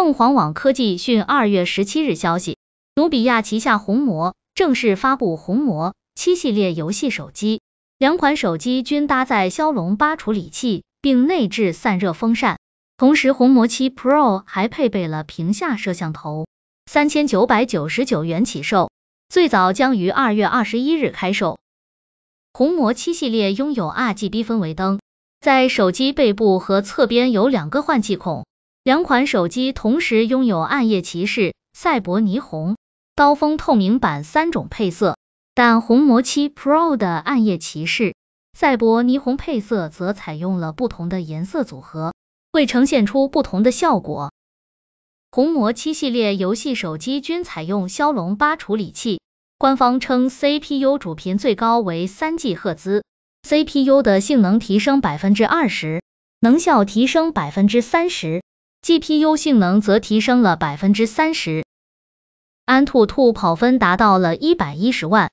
凤凰网科技讯，二月十七日消息，努比亚旗下红魔正式发布红魔七系列游戏手机，两款手机均搭载骁龙八处理器，并内置散热风扇，同时红魔七 Pro 还配备了屏下摄像头，三千九百九十九元起售，最早将于二月二十一日开售。红魔七系列拥有 RGB 氛围灯，在手机背部和侧边有两个换气孔。两款手机同时拥有暗夜骑士、赛博霓虹、刀锋透明版三种配色，但红魔七 Pro 的暗夜骑士、赛博霓虹配色则采用了不同的颜色组合，会呈现出不同的效果。红魔七系列游戏手机均采用骁龙八处理器，官方称 CPU 主频最高为三 G 赫兹，CPU 的性能提升百分之二十，能效提升百分之三十。GPU 性能则提升了百分之三十，安兔兔跑分达到了一百一十万。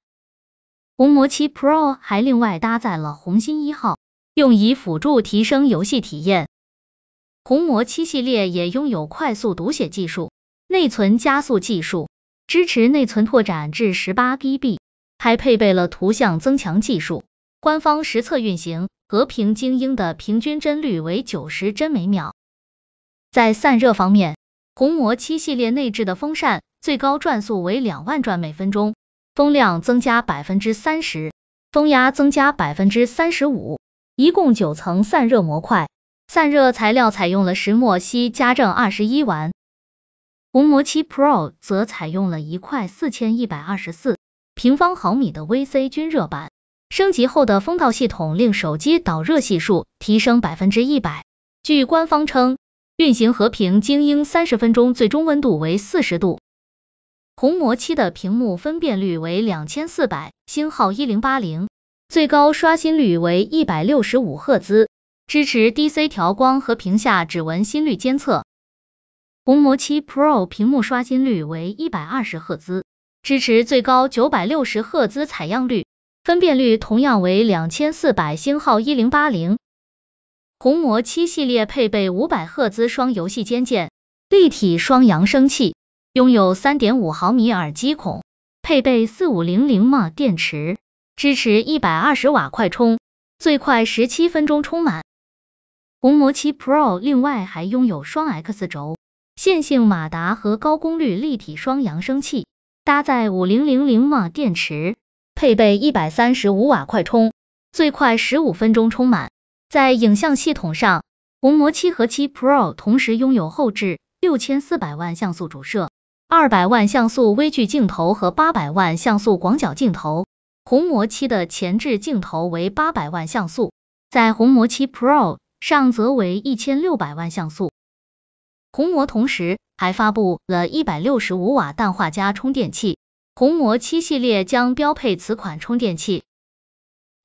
红魔七 Pro 还另外搭载了红星一号，用以辅助提升游戏体验。红魔七系列也拥有快速读写技术、内存加速技术，支持内存拓展至十八 GB，还配备了图像增强技术。官方实测运行《和平精英》的平均帧率为九十帧每秒。在散热方面，红魔七系列内置的风扇最高转速为两万转每分钟，风量增加百分之三十，风压增加百分之三十五，一共九层散热模块，散热材料采用了石墨烯加正二十一烷。红魔七 Pro 则采用了一块四千一百二十四平方毫米的 VC 均热板，升级后的风道系统令手机导热系数提升百分之一百。据官方称。运行《和平精英》三十分钟，最终温度为四十度。红魔七的屏幕分辨率为两千四百一零八零，最高刷新率为一百六十五赫兹，支持 DC 调光和屏下指纹心率监测。红魔七 Pro 屏幕刷新率为一百二十赫兹，支持最高九百六十赫兹采样率，分辨率同样为两千四百星号一零八零。红魔七系列配备五百赫兹双游戏肩键，立体双扬声器，拥有三点五毫米耳机孔，配备四五零零 m 电池，支持一百二十瓦快充，最快十七分钟充满。红魔七 Pro 另外还拥有双 X 轴线性马达和高功率立体双扬声器，搭载五零零零 m 电池，配备一百三十五瓦快充，最快十五分钟充满。在影像系统上，红魔七和七 Pro 同时拥有后置六千四百万像素主摄、二百万像素微距镜头和八百万像素广角镜头。红魔七的前置镜头为八百万像素，在红魔七 Pro 上则为一千六百万像素。红魔同时还发布了一百六十五瓦氮化镓充电器，红魔七系列将标配此款充电器。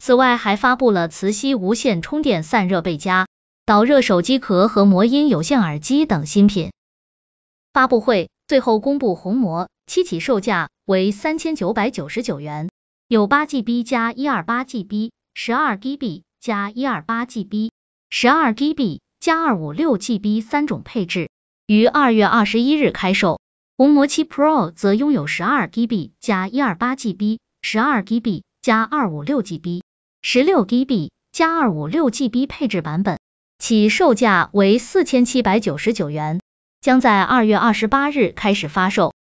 此外，还发布了磁吸无线充电散热背夹、导热手机壳和魔音有线耳机等新品。发布会最后公布红魔七起售价为三千九百九十九元，有八 GB 加一二八 GB、十二 GB 加一二八 GB、十二 GB 加二五六 GB 三种配置，于二月二十一日开售。红魔七 Pro 则拥有十二 GB 加一二八 GB、十二 GB 加二五六 GB。十六 GB 加二五六 GB 配置版本，起售价为四千七百九十九元，将在二月二十八日开始发售。